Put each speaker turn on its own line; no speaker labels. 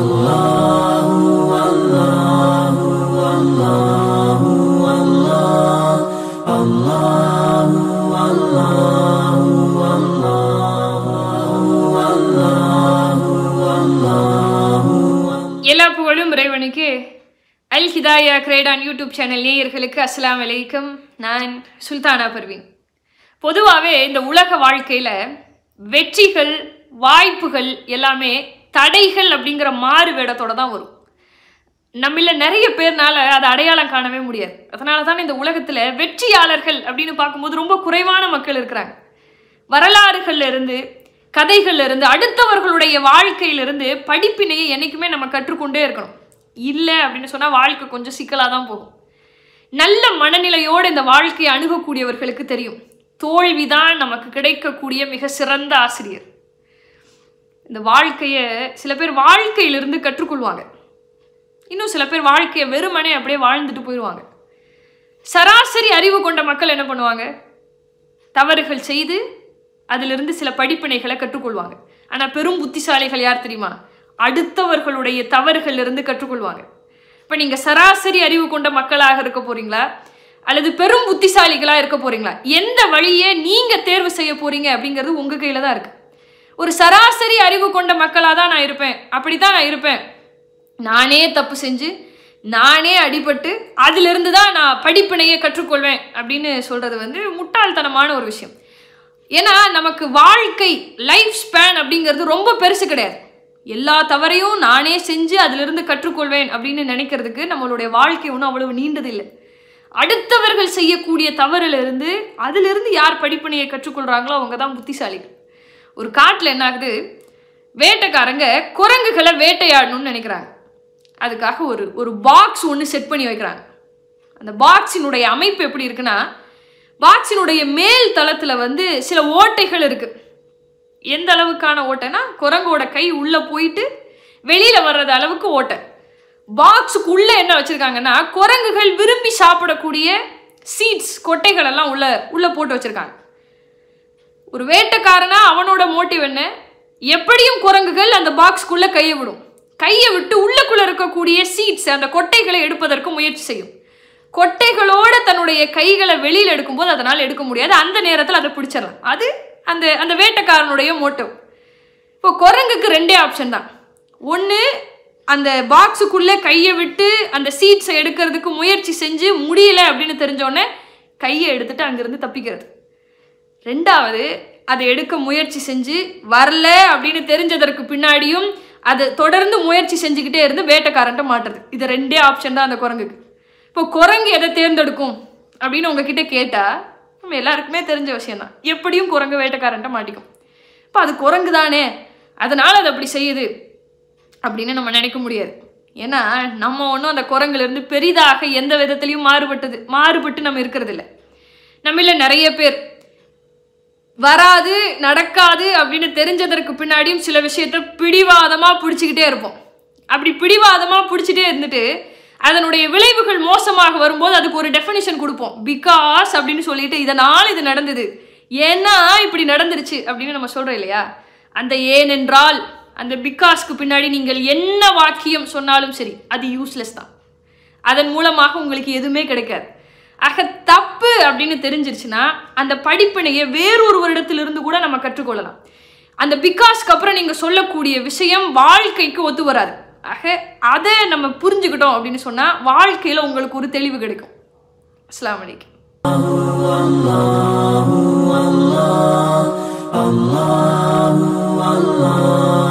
எல்லா புகழும் இறைவனுக்கு அல் ஹிதாயா கிரேடான் யூடியூப் சேனல் நேயர்களுக்கு அஸ்லாம் வலைக்கம் நான் சுல்தானா பர்வீன் பொதுவாகவே இந்த உலக வாழ்க்கையில் வெற்றிகள் வாய்ப்புகள் எல்லாமே தடைகள் அப்படிங்கிற மாறு வேடத்தோட தான் வரும் நம்மள நிறைய பேர்னால அதை அடையாளம் காணவே முடியாது அதனால தான் இந்த உலகத்தில் வெற்றியாளர்கள் அப்படின்னு பார்க்கும்போது ரொம்ப குறைவான மக்கள் இருக்கிறாங்க வரலாறுகள்ல இருந்து கதைகள்ல இருந்து அடுத்தவர்களுடைய வாழ்க்கையிலிருந்து படிப்பினையை என்றைக்குமே நம்ம கற்றுக்கொண்டே இருக்கணும் இல்லை அப்படின்னு சொன்னால் வாழ்க்கை கொஞ்சம் சிக்கலாக தான் போகும் நல்ல மனநிலையோடு இந்த வாழ்க்கையை அணுகக்கூடியவர்களுக்கு தெரியும் தோல்விதான் நமக்கு கிடைக்கக்கூடிய மிக சிறந்த ஆசிரியர் இந்த வாழ்க்கையை சில பேர் வாழ்க்கையிலிருந்து கற்றுக்கொள்வாங்க இன்னும் சில பேர் வாழ்க்கையை வெறுமனே அப்படியே வாழ்ந்துட்டு போயிடுவாங்க சராசரி அறிவு கொண்ட மக்கள் என்ன பண்ணுவாங்க தவறுகள் செய்து அதிலிருந்து சில படிப்பினைகளை கற்றுக்கொள்வாங்க ஆனால் பெரும் புத்திசாலிகள் யார் தெரியுமா அடுத்தவர்களுடைய தவறுகளிலிருந்து கற்றுக்கொள்வாங்க இப்போ நீங்கள் சராசரி அறிவு கொண்ட மக்களாக இருக்க போகிறீங்களா அல்லது பெரும் புத்திசாலிகளாக இருக்க போகிறீங்களா எந்த வழியை நீங்கள் தேர்வு செய்ய போகிறீங்க அப்படிங்கிறது உங்கள் கையில் தான் இருக்குது ஒரு சராசரி அறிவு கொண்ட மக்களாக தான் நான் இருப்பேன் அப்படி தான் நான் இருப்பேன் நானே தப்பு செஞ்சு நானே அடிபட்டு அதிலிருந்து தான் நான் படிப்பினையை கற்றுக்கொள்வேன் அப்படின்னு சொல்கிறது வந்து முட்டாள்தனமான ஒரு விஷயம் ஏன்னா நமக்கு வாழ்க்கை லைஃப் ஸ்பேன் அப்படிங்கிறது ரொம்ப பெருசு கிடையாது எல்லா தவறையும் நானே செஞ்சு அதிலிருந்து கற்றுக்கொள்வேன் அப்படின்னு நினைக்கிறதுக்கு நம்மளுடைய வாழ்க்கை ஒன்றும் அவ்வளவு நீண்டதில்லை அடுத்தவர்கள் செய்யக்கூடிய தவறிலிருந்து அதிலிருந்து யார் படிப்பினையை கற்றுக்கொள்கிறாங்களோ அவங்க தான் புத்திசாலிகள் ஒரு காட்டில் என்ன ஆகுது வேட்டைக்காரங்க குரங்குகளை வேட்டையாடணும்னு நினைக்கிறாங்க அதுக்காக ஒரு ஒரு பாக்ஸ் ஒன்று செட் பண்ணி வைக்கிறாங்க அந்த பாக்ஸினுடைய அமைப்பு எப்படி இருக்குன்னா பாக்ஸினுடைய மேல் தளத்தில் வந்து சில ஓட்டைகள் இருக்குது எந்த அளவுக்கான ஓட்டைனா குரங்கோட கை உள்ளே போயிட்டு வெளியில் வர்றது அளவுக்கு ஓட்டை பாக்ஸுக்கு உள்ளே என்ன வச்சுருக்காங்கன்னா குரங்குகள் விரும்பி சாப்பிடக்கூடிய சீட்ஸ் கொட்டைகள் எல்லாம் உள்ள உள்ளே போட்டு வச்சுருக்காங்க ஒரு வேட்டைக்காரனா அவனோட மோட்டிவ் என்ன எப்படியும் குரங்குகள் அந்த பாக்ஸ்குள்ளே கையை விடும் கையை விட்டு உள்ளுக்குள்ளே இருக்கக்கூடிய சீட்ஸ் அந்த கொட்டைகளை எடுப்பதற்கு முயற்சி செய்யும் கொட்டைகளோட தன்னுடைய கைகளை வெளியில் எடுக்கும்போது அதனால் எடுக்க முடியாது அந்த நேரத்தில் அதை பிடிச்சிடலாம் அது அந்த அந்த வேட்டக்காரனுடைய மோட்டிவ் இப்போ குரங்குக்கு ரெண்டே ஆப்ஷன் தான் ஒன்று அந்த பாக்ஸுக்குள்ளே கையை விட்டு அந்த சீட்ஸை எடுக்கிறதுக்கு முயற்சி செஞ்சு முடியல அப்படின்னு தெரிஞ்சோடனே கையை எடுத்துட்டு அங்கேருந்து தப்பிக்கிறது ரெண்டாவது அதை எடுக்க முயற்சி செஞ்சு வரல அப்படின்னு தெரிஞ்சதற்கு பின்னாடியும் அதை தொடர்ந்து முயற்சி செஞ்சுக்கிட்டே இருந்து வேட்டைக்காரன்ட்ட மாட்டுறது இது ரெண்டே ஆப்ஷன் தான் அந்த குரங்குக்கு இப்போ குரங்கு எதை தேர்ந்தெடுக்கும் அப்படின்னு உங்ககிட்ட கேட்டால் நம்ம எல்லாருக்குமே தெரிஞ்ச விஷயம் தான் எப்படியும் குரங்கு வேட்டைக்காரன்ட்ட மாட்டிக்கும் இப்போ அது குரங்கு தானே அதனால் அது அப்படி செய்யுது அப்படின்னு நம்ம நினைக்க முடியாது ஏன்னா நம்ம ஒன்றும் அந்த குரங்குலேருந்து பெரிதாக எந்த விதத்துலையும் மாறுபட்டது மாறுபட்டு நம்ம இருக்கிறதில்ல நம்மள நிறைய பேர் வராது நடக்காது அப்படின்னு தெரிஞ்சதற்கு பின்னாடியும் சில விஷயத்த பிடிவாதமாக பிடிச்சிக்கிட்டே இருப்போம் அப்படி பிடிவாதமாக பிடிச்சிட்டே இருந்துட்டு அதனுடைய விளைவுகள் மோசமாக வரும்போது அதுக்கு ஒரு டெஃபினேஷன் கொடுப்போம் பிகாஸ் அப்படின்னு சொல்லிட்டு இதனால் இது நடந்தது ஏன்னா இப்படி நடந்துருச்சு அப்படின்னு நம்ம சொல்கிறோம் இல்லையா அந்த ஏனென்றால் அந்த பிகாஸ்க்கு பின்னாடி நீங்கள் என்ன வாக்கியம் சொன்னாலும் சரி அது யூஸ்லெஸ் தான் அதன் மூலமாக உங்களுக்கு எதுவுமே கிடைக்காது ஆக தப்பு அப்படின்னு தெரிஞ்சிருச்சுன்னா அந்த படிப்பினையை வேறொரு வருடத்திலிருந்து கூட நம்ம கற்றுக்கொள்ளலாம் அந்த பிகாஸ்க்கு அப்புறம் நீங்கள் சொல்லக்கூடிய விஷயம் வாழ்க்கைக்கு ஒத்து வராது ஆக அதை நம்ம புரிஞ்சுக்கிட்டோம் அப்படின்னு சொன்னால் வாழ்க்கையில் உங்களுக்கு ஒரு தெளிவு கிடைக்கும் அஸ்லாம் வலைக்கம் Allah, Allah, Allah, Allah.